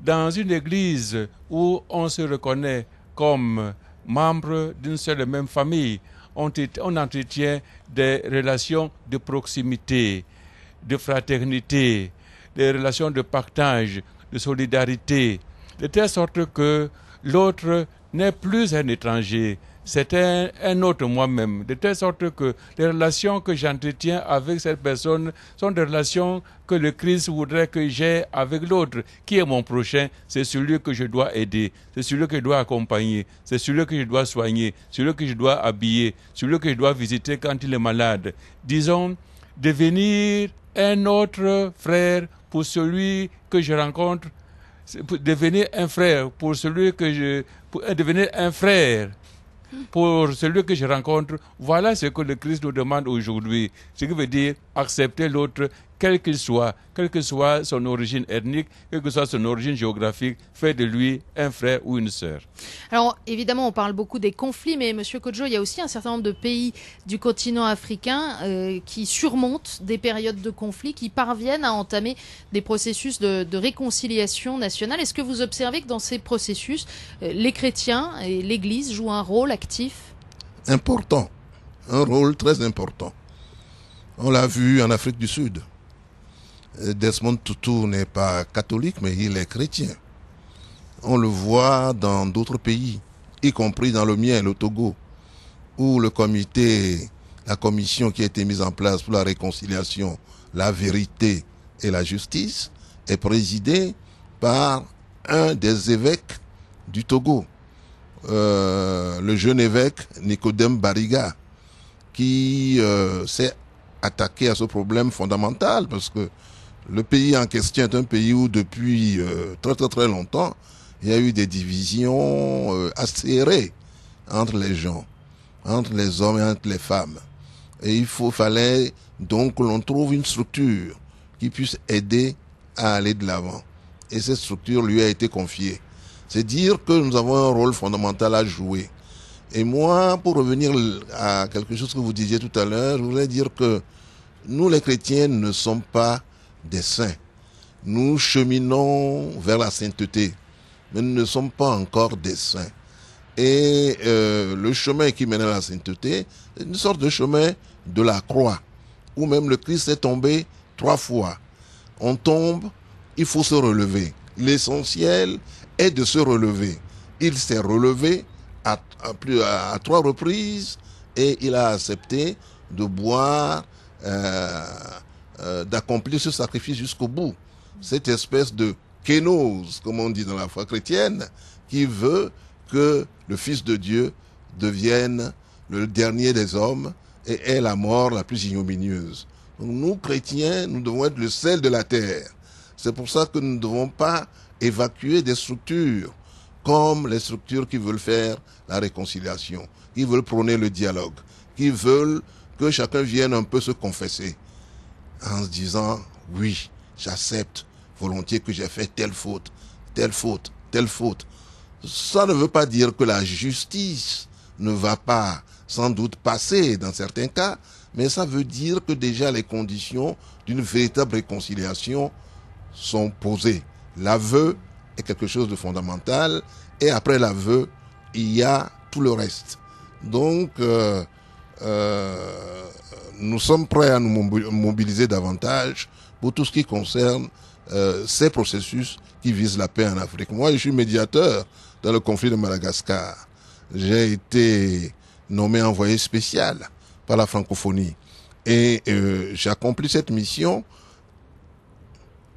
Dans une Église où on se reconnaît comme membre d'une seule et même famille, on, on entretient des relations de proximité, de fraternité, des relations de partage, de solidarité, de telle sorte que l'autre n'est plus un étranger, c'est un, autre moi-même. De telle sorte que les relations que j'entretiens avec cette personne sont des relations que le Christ voudrait que j'aie avec l'autre. Qui est mon prochain C'est celui que je dois aider, c'est celui que je dois accompagner, c'est celui que je dois soigner, celui que je dois habiller, celui que je dois visiter quand il est malade. Disons, devenir un autre frère pour celui que je rencontre, devenir un frère pour celui que je... Euh, devenir un frère pour celui que je rencontre, voilà ce que le Christ nous demande aujourd'hui. Ce qui veut dire accepter l'autre quel qu'il soit, quelle que soit son origine ethnique, quelle que soit son origine géographique, fait de lui un frère ou une sœur. Alors évidemment, on parle beaucoup des conflits, mais Monsieur Kojo, il y a aussi un certain nombre de pays du continent africain euh, qui surmontent des périodes de conflits, qui parviennent à entamer des processus de, réconciliation nationale. Est-ce que vous observez que dans ces processus, euh, les chrétiens et l'Église jouent un rôle actif Important, un rôle très important. On l'a vu en Afrique du Sud euh, Desmond Tutu n'est pas catholique, mais il est chrétien. On le voit dans d'autres pays, y compris dans le mien, le Togo, où le comité, la commission qui a été mise en place pour la réconciliation, la vérité et la justice est présidée par un des évêques du Togo, euh, le jeune évêque Nicodème Bariga, qui euh, s'est attaqué à ce problème fondamental parce que le pays en question est un pays où depuis euh, très très très longtemps, il y a eu des divisions euh, acérées entre les gens, entre les hommes et entre les femmes. Et il faut, fallait donc que l'on trouve une structure qui puisse aider à aller de l'avant. Et cette structure lui a été confiée. C'est dire que nous avons un rôle fondamental à jouer. Et moi, pour revenir à quelque chose que vous disiez tout à l'heure, je voudrais dire que nous, les chrétiens, ne sommes pas des saints. Nous cheminons vers la sainteté, mais nous ne sommes pas encore des saints. Et euh, le chemin qui mène à la sainteté, c'est une sorte de chemin de la croix, où même le Christ est tombé trois fois. On tombe, il faut se relever. L'essentiel est de se relever. Il s'est relevé à, à, trois reprises et il a accepté de boire euh, euh, d'accomplir ce sacrifice jusqu'au bout. Cette espèce de kénose, comme on dit dans la foi chrétienne, qui veut que le Fils de Dieu devienne le dernier des hommes et est la mort la plus ignominieuse. nous, chrétiens, nous devons être le sel de la terre. C'est pour ça que nous ne devons pas évacuer des structures comme les structures qui veulent faire la réconciliation, qui veulent prôner le dialogue, qui veulent que chacun vienne un peu se confesser en se disant oui, j'accepte volontiers que j'ai fait telle faute, telle faute, telle faute. Ça ne veut pas dire que la justice ne va pas sans doute passer dans certains cas, mais ça veut dire que déjà les conditions d'une véritable réconciliation sont posées. L'aveu est quelque chose de fondamental et après l'aveu, il y a tout le reste. Donc, euh, euh, nous sommes prêts à nous mobiliser davantage pour tout ce qui concerne euh, ces processus qui visent la paix en Afrique. Moi, je suis médiateur dans le conflit de Madagascar. J'ai été nommé envoyé spécial par la francophonie et euh, j'ai accompli cette mission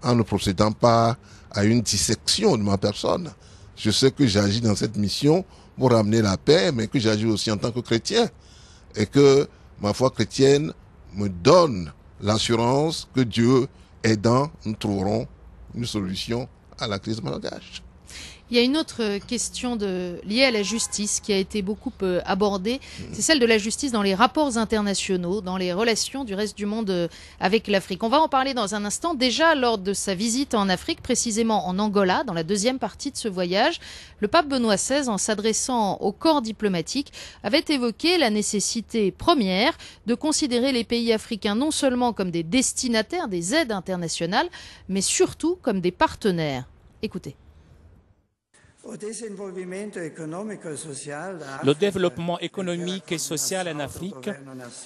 en ne procédant pas à une dissection de ma personne. Je sais que j'agis dans cette mission pour ramener la paix, mais que j'agis aussi en tant que chrétien et que ma foi chrétienne me donne l'assurance que Dieu aidant, nous trouverons une solution à la crise malgache. Il y a une autre question liée à la justice qui a été beaucoup euh, abordée. Mm. C'est celle de la justice dans les rapports internationaux, dans les relations du reste du monde euh, avec l'Afrique. On va en parler dans un instant. Déjà, lors de sa visite en Afrique, précisément en Angola, dans la deuxième partie de ce voyage, le pape Benoît XVI, en s'adressant au corps diplomatique, avait évoqué la nécessité première de considérer les pays africains non seulement comme des destinataires des aides internationales, mais surtout comme des partenaires. Écoutez. Le développement économique et social en Afrique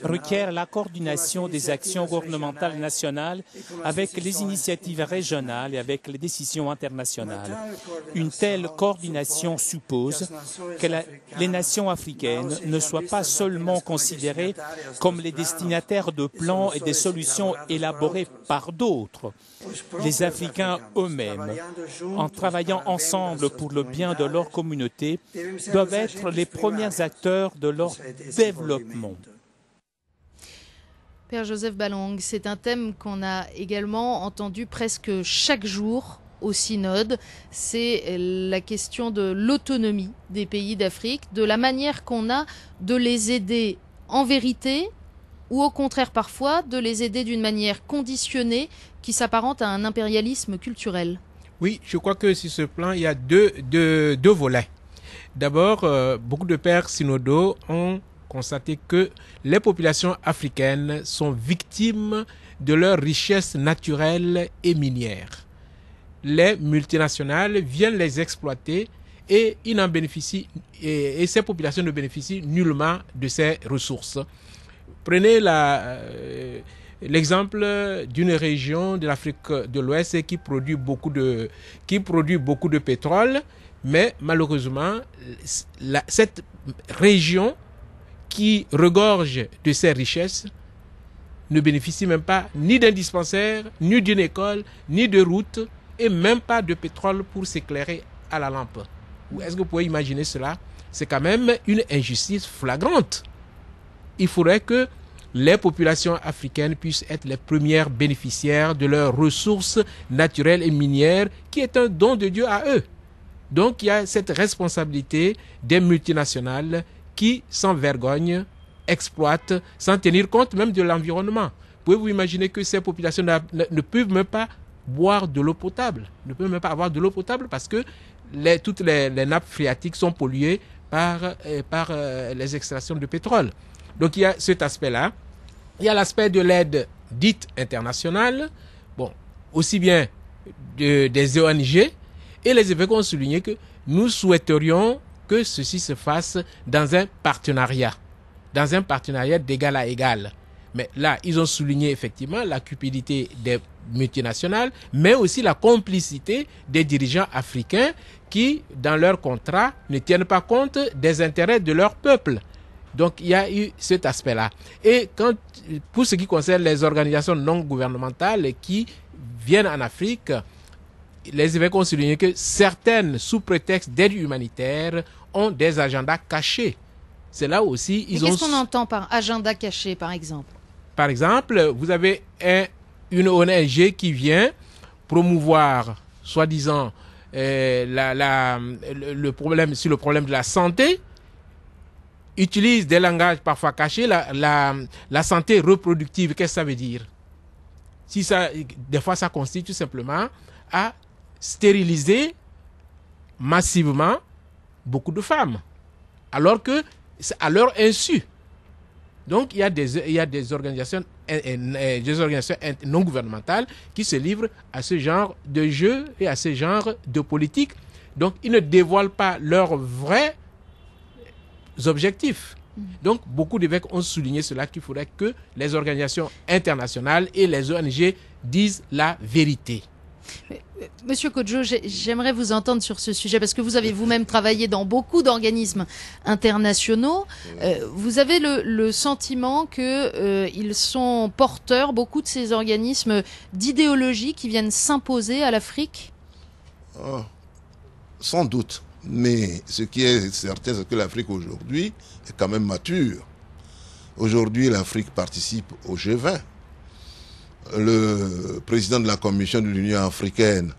requiert la coordination des actions gouvernementales nationales avec les initiatives régionales et avec les décisions internationales. Une telle coordination suppose que les nations africaines ne soient pas seulement considérées comme les destinataires de plans et des solutions élaborées par d'autres. Les Africains eux-mêmes, en travaillant ensemble pour le bien de leur communauté doivent être les premiers acteurs de leur développement. Père Joseph Ballong, c'est un thème qu'on a également entendu presque chaque jour au synode, c'est la question de l'autonomie des pays d'Afrique, de la manière qu'on a de les aider en vérité ou au contraire parfois de les aider d'une manière conditionnée qui s'apparente à un impérialisme culturel. Oui, je crois que sur ce plan, il y a deux, volets. D'abord, euh, beaucoup de pères synodaux ont constaté que les populations africaines sont victimes de leurs richesses naturelles et minières. Les multinationales viennent les exploiter et ils en bénéficient et, ces populations ne bénéficient nullement de ces ressources. Prenez la euh, L'exemple euh, d'une région de l'Afrique euh, de l'Ouest qui produit beaucoup de, qui produit beaucoup de pétrole, mais malheureusement, cette région qui regorge de ses richesses ne bénéficie même pas ni d'un dispensaire, ni d'une école, ni de route, et même pas de pétrole pour s'éclairer à la lampe. Est-ce que vous pouvez imaginer cela C'est quand même une injustice flagrante. Il faudrait que les populations africaines puissent être les premières bénéficiaires de leurs ressources naturelles et minières, qui est un don de Dieu à eux. Donc il y a cette responsabilité des multinationales qui, sans vergogne, exploitent sans tenir compte même de l'environnement. Pouvez-vous imaginer que ces populations ne peuvent même pas boire de l'eau potable, ne peuvent même pas avoir de l'eau potable parce que toutes les, nappes phréatiques sont polluées par, euh, euh, les extractions de pétrole. Donc il y a cet aspect-là. Il y a l'aspect de l'aide dite internationale, aussi bien de, des ONG, et les évêques ont souligné que nous souhaiterions que ceci se fasse dans un partenariat, dans un partenariat d'égal à égal. Mais là, ils ont souligné effectivement la cupidité des multinationales, mais aussi la complicité des dirigeants africains qui, dans leurs contrats, ne tiennent pas compte des intérêts de leur peuple. Donc il y a eu cet aspect-là. Et quand, pour ce qui concerne les organisations non gouvernementales qui viennent en Afrique, les événements ont souligné que certaines, sous prétexte d'aide humanitaire, ont des agendas cachés. C'est là aussi, ils Mais Qu'est-ce qu'on entend par agenda caché, par exemple Par exemple, vous avez une ONG qui vient promouvoir, soi-disant, euh, le problème sur le problème de la santé, utilisent des langages parfois cachés, la, la, la santé reproductive, qu'est-ce que ça veut dire si ça, Des fois, ça constitue simplement à stériliser massivement beaucoup de femmes, alors que c'est à leur insu. Donc, il y a des, il y a des organisations, euh, euh, euh, des organisations non gouvernementales qui se livrent à ce genre de jeu et à ce genre de politique. Donc, ils ne dévoilent pas leur vrai objectifs. Donc, beaucoup d'évêques ont souligné cela qu'il faudrait que les organisations internationales et les ONG disent la vérité. Euh, Monsieur Kodjo, j'aimerais vous entendre sur ce sujet parce que vous avez vous-même travaillé dans beaucoup d'organismes internationaux. Euh, vous avez le, sentiment qu'ils euh, sont porteurs, beaucoup de ces organismes, d'idéologie, qui viennent s'imposer à l'Afrique oh, Sans doute. Mais ce qui est certain, c'est que l'Afrique aujourd'hui est quand même mature. Aujourd'hui, l'Afrique participe au G20. Le président de la Commission de l'Union africaine,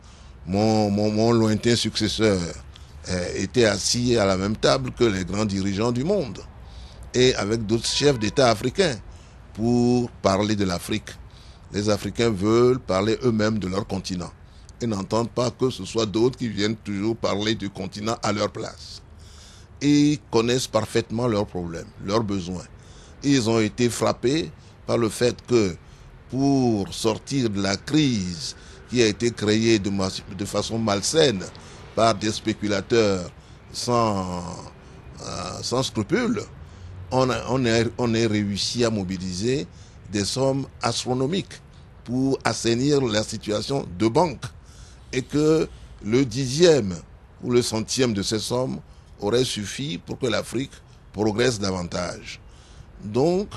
mon, lointain successeur, eh, était assis à la même table que les grands dirigeants du monde et avec d'autres chefs d'État africains pour parler de l'Afrique. Les Africains veulent parler eux-mêmes de leur continent et n'entendent pas que ce soit d'autres qui viennent toujours parler du continent à leur place. Ils connaissent parfaitement leurs problèmes, leurs besoins. Ils ont été frappés par le fait que pour sortir de la crise qui a été créée de, façon malsaine par des spéculateurs sans, euh, scrupules, on, on a réussi à mobiliser des sommes astronomiques pour assainir la situation de banque et que le dixième ou le centième de ces sommes aurait suffi pour que l'Afrique progresse davantage. Donc,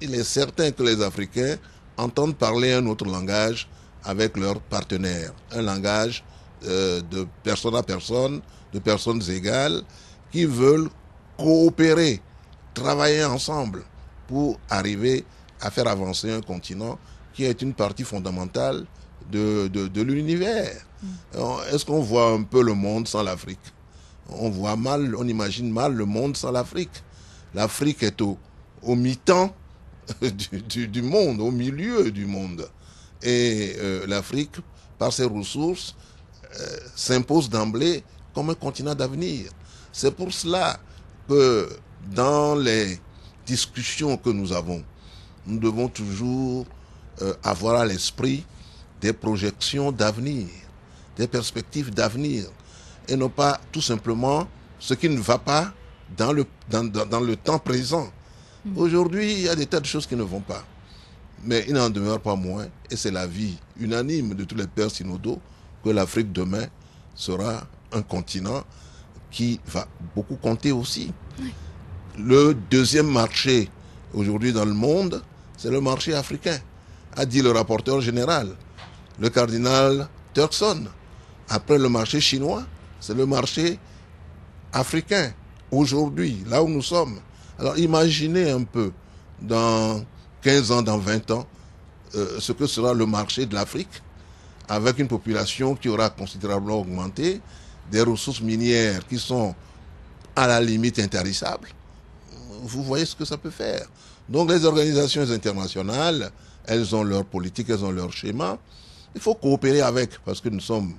il est certain que les Africains entendent parler un autre langage avec leurs partenaires, un langage euh, de personne à personne, de personnes égales, qui veulent coopérer, travailler ensemble pour arriver à faire avancer un continent qui est une partie fondamentale de l'univers. Est-ce qu'on voit un peu le monde sans l'Afrique On voit mal, on imagine mal le monde sans l'Afrique. L'Afrique est au, mi-temps du, monde, au milieu du monde. Et euh, l'Afrique, par ses ressources, euh, s'impose d'emblée comme un continent d'avenir. C'est pour cela que dans les discussions que nous avons, nous devons toujours euh, avoir à l'esprit des projections d'avenir des perspectives d'avenir et non pas tout simplement ce qui ne va pas dans le, dans, le temps présent. Hmm. Aujourd'hui, il y a des tas de choses qui ne vont pas. Mais il n'en demeure pas moins, et c'est l'avis unanime de tous les pères synodaux, que l'Afrique demain sera un continent qui va beaucoup compter aussi. Le deuxième marché aujourd'hui dans le monde, c'est le marché africain, a dit le rapporteur général, le cardinal Turkson. Après le marché chinois, c'est le marché africain aujourd'hui, là où nous sommes. Alors imaginez un peu dans 15 ans, dans 20 ans, euh, ce que sera le marché de l'Afrique avec une population qui aura considérablement augmenté, des ressources minières qui sont à la limite intarissables. Vous voyez ce que ça peut faire. Donc les organisations internationales, elles ont leur politique, elles ont leur schéma. Il faut coopérer avec parce que nous sommes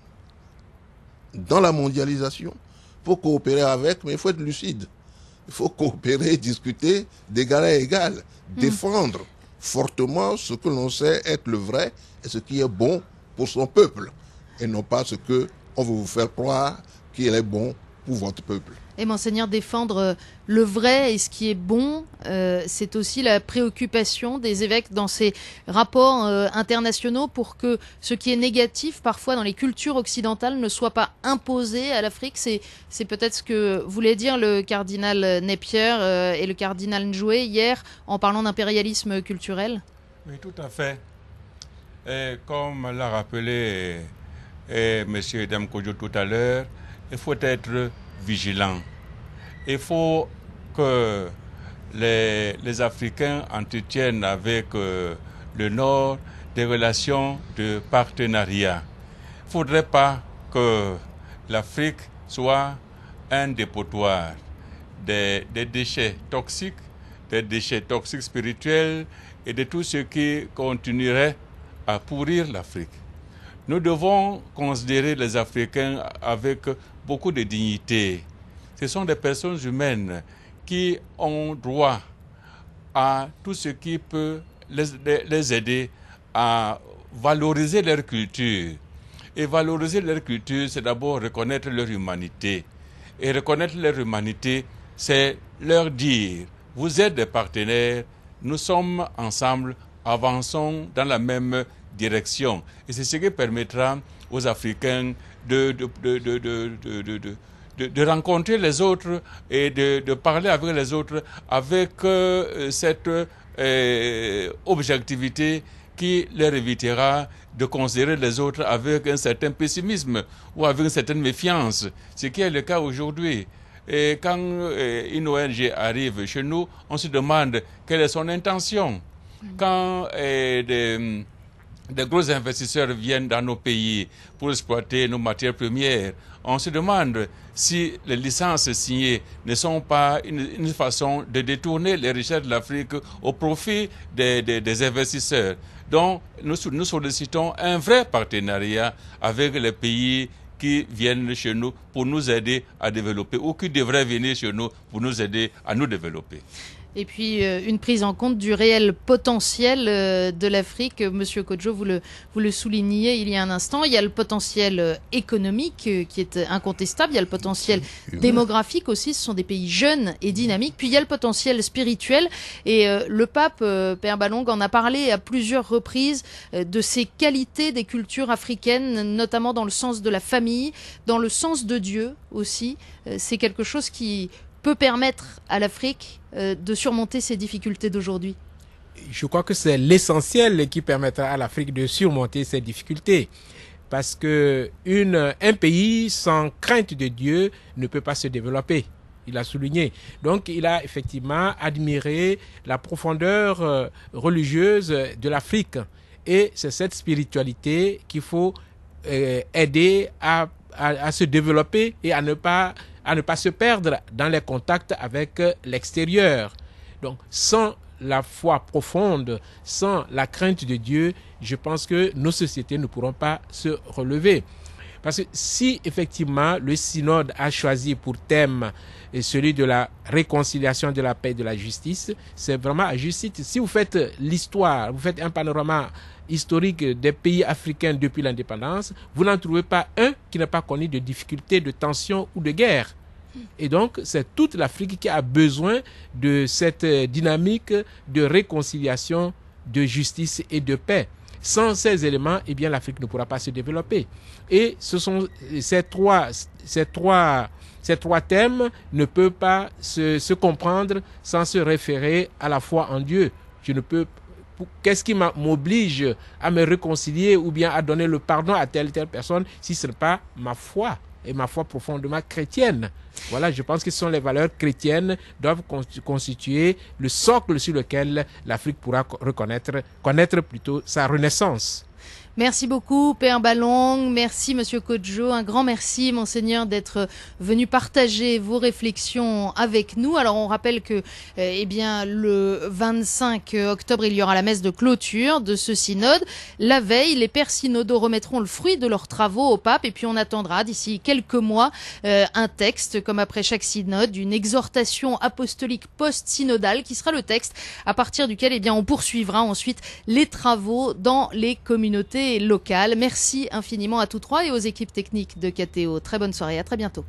dans la mondialisation. pour faut coopérer avec, mais il faut être lucide. Il faut coopérer, discuter d'égal à égal, hmm. défendre fortement ce que l'on sait être le vrai et ce qui est bon pour son peuple, et non pas ce que on veut vous faire croire qu'il est bon pour votre peuple et monseigneur défendre euh, le vrai et ce qui est bon. Euh, c'est aussi la préoccupation des évêques dans ces rapports euh, internationaux pour que ce qui est négatif parfois dans les cultures occidentales ne soit pas imposé à l'Afrique. C'est, c'est peut-être ce que voulait dire le cardinal Népierre et le cardinal Njoué hier en parlant d'impérialisme culturel. Oui, tout à fait. comme l'a rappelé M. et Dame Kojo tout à l'heure, il faut être vigilants. Il faut que les, les Africains entretiennent avec euh, le Nord des relations de partenariat. Il ne faudrait pas que l'Afrique soit un dépotoir des, des, déchets toxiques, des déchets toxiques spirituels et de tout ce qui continuerait à pourrir l'Afrique. Nous devons considérer les Africains avec beaucoup de dignité. Ce sont des personnes humaines qui ont droit à tout ce qui peut les, aider à valoriser leur culture. Et valoriser leur culture, c'est d'abord reconnaître leur humanité. Et reconnaître leur humanité, c'est leur dire, vous êtes des partenaires, nous sommes ensemble, avançons dans la même direction. Et c'est ce qui permettra aux Africains de, de, de, de rencontrer les autres et de, parler avec les autres avec euh, cette euh, objectivité qui leur évitera de considérer les autres avec un certain pessimisme ou avec une certaine méfiance, ce qui est le cas aujourd'hui. Et quand euh, une ONG arrive chez nous, on se demande quelle est son intention. Quand des gros investisseurs viennent dans nos pays pour exploiter nos matières premières, on se demande si les licences signées ne sont pas une, façon de détourner les richesses de l'Afrique au profit des, investisseurs. Donc, nous, nous sollicitons un vrai partenariat avec les pays qui viennent chez nous pour nous aider à développer ou qui venir sur nous pour nous aider à nous développer. Et puis euh, une prise en compte du réel potentiel euh, de l'Afrique. Monsieur Kojo, vous le, vous le souligniez il y a un instant. Il y a le potentiel euh, économique qui est incontestable. Il y a le potentiel démographique aussi. Ce sont des pays jeunes et dynamiques. Puis il y a le potentiel spirituel. Et le pape, Père Ballong, en a parlé à plusieurs reprises de ces qualités des cultures africaines, notamment dans le sens de la famille, dans le sens de Dieu aussi, euh, c'est quelque chose qui peut permettre à l'Afrique euh, de surmonter ses difficultés d'aujourd'hui Je crois que c'est l'essentiel qui permettra à l'Afrique de surmonter ses difficultés. Parce que une, un pays sans crainte de Dieu ne peut pas se développer il a souligné. Donc il a effectivement admiré la profondeur euh, religieuse de l'Afrique. Et c'est cette spiritualité qu'il faut aider à à, se développer et à ne, pas, à ne pas se perdre dans les contacts avec euh, l'extérieur. Donc, sans la foi profonde, sans la crainte de Dieu, je pense que nos sociétés ne pourront pas se relever. Parce que si effectivement le synode a choisi pour thème euh, celui de la réconciliation, de la paix, de la justice, c'est vraiment à Si vous faites euh, l'histoire, vous faites un panorama historique des pays africains depuis l'indépendance, vous n'en trouvez pas un qui n'a pas connu de difficultés, de tensions ou de guerres. Et donc, c'est toute l'Afrique qui a besoin de cette euh, dynamique de réconciliation, de justice et de paix. Sans ces éléments, eh bien, l'Afrique ne pourra pas se développer. Et ce sont euh, ces trois, ces trois, ces trois thèmes ne peuvent pas se, comprendre sans se référer à la foi en Dieu. Je ne peux qu'est-ce qui m'oblige à me réconcilier ou bien à donner le pardon à telle ou telle personne si ce n'est pas ma foi et ma foi profondément chrétienne. Voilà, je pense que ce sont les valeurs chrétiennes doivent constituer le socle sur lequel l'Afrique pourra reconnaître, connaître plutôt sa renaissance. Merci beaucoup, Père Ballon. Merci, Monsieur Kojo. Un grand merci, Monseigneur, d'être venu partager vos réflexions avec nous. Alors, on rappelle que, eh bien, le 25 octobre, il y aura la messe de clôture de ce synode. La veille, les pères synodaux remettront le fruit de leurs travaux au pape et puis on attendra d'ici quelques mois euh, un texte, comme après chaque synode, une exhortation apostolique post-synodale qui sera le texte à partir duquel, eh bien, on poursuivra ensuite les travaux dans les communautés Local. Merci infiniment à tous trois et aux équipes techniques de KTO. Très bonne soirée, à très bientôt.